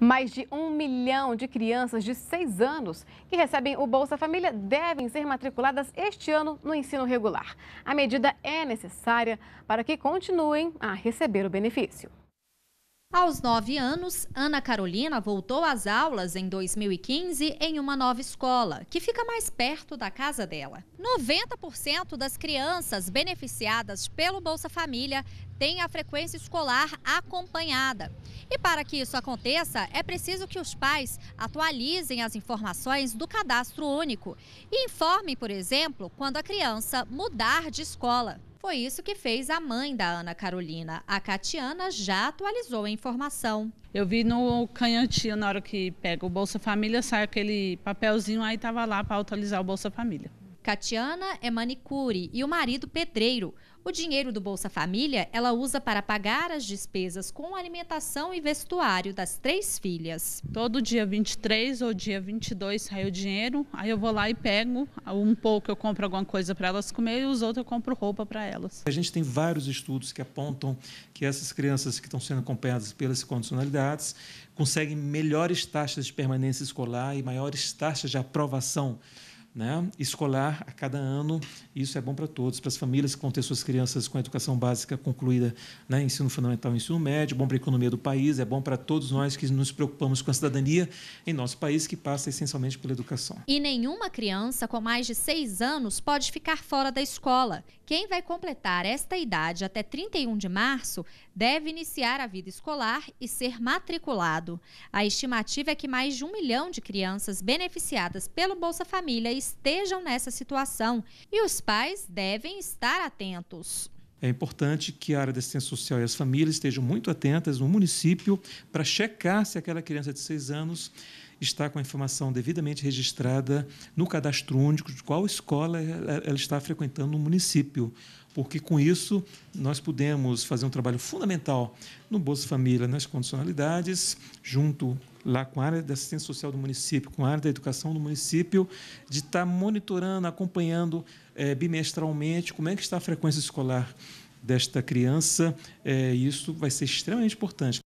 Mais de um milhão de crianças de 6 anos que recebem o Bolsa Família devem ser matriculadas este ano no ensino regular. A medida é necessária para que continuem a receber o benefício. Aos nove anos, Ana Carolina voltou às aulas em 2015 em uma nova escola, que fica mais perto da casa dela. 90% das crianças beneficiadas pelo Bolsa Família têm a frequência escolar acompanhada. E para que isso aconteça, é preciso que os pais atualizem as informações do cadastro único e informem, por exemplo, quando a criança mudar de escola. Foi isso que fez a mãe da Ana Carolina. A Catiana já atualizou a informação. Eu vi no canhantinho, na hora que pega o Bolsa Família, sai aquele papelzinho, aí estava lá para atualizar o Bolsa Família. Catiana é manicure e o marido pedreiro. O dinheiro do Bolsa Família ela usa para pagar as despesas com alimentação e vestuário das três filhas. Todo dia 23 ou dia 22 sai o dinheiro, aí eu vou lá e pego. Um pouco eu compro alguma coisa para elas comer e os outros eu compro roupa para elas. A gente tem vários estudos que apontam que essas crianças que estão sendo acompanhadas pelas condicionalidades conseguem melhores taxas de permanência escolar e maiores taxas de aprovação né, escolar a cada ano. Isso é bom para todos, para as famílias que vão ter suas crianças com a educação básica concluída, né, ensino fundamental, ensino médio, bom para a economia do país, é bom para todos nós que nos preocupamos com a cidadania em nosso país, que passa essencialmente pela educação. E nenhuma criança com mais de seis anos pode ficar fora da escola. Quem vai completar esta idade até 31 de março deve iniciar a vida escolar e ser matriculado. A estimativa é que mais de um milhão de crianças beneficiadas pelo Bolsa Família estejam nessa situação e os pais devem estar atentos. É importante que a área da assistência social e as famílias estejam muito atentas no município para checar se aquela criança de seis anos está com a informação devidamente registrada no cadastro único de qual escola ela está frequentando no município. Porque com isso nós podemos fazer um trabalho fundamental no Bolsa Família, nas condicionalidades, junto lá com a área da assistência social do município, com a área da educação do município, de estar tá monitorando, acompanhando é, bimestralmente como é que está a frequência escolar desta criança. É, isso vai ser extremamente importante.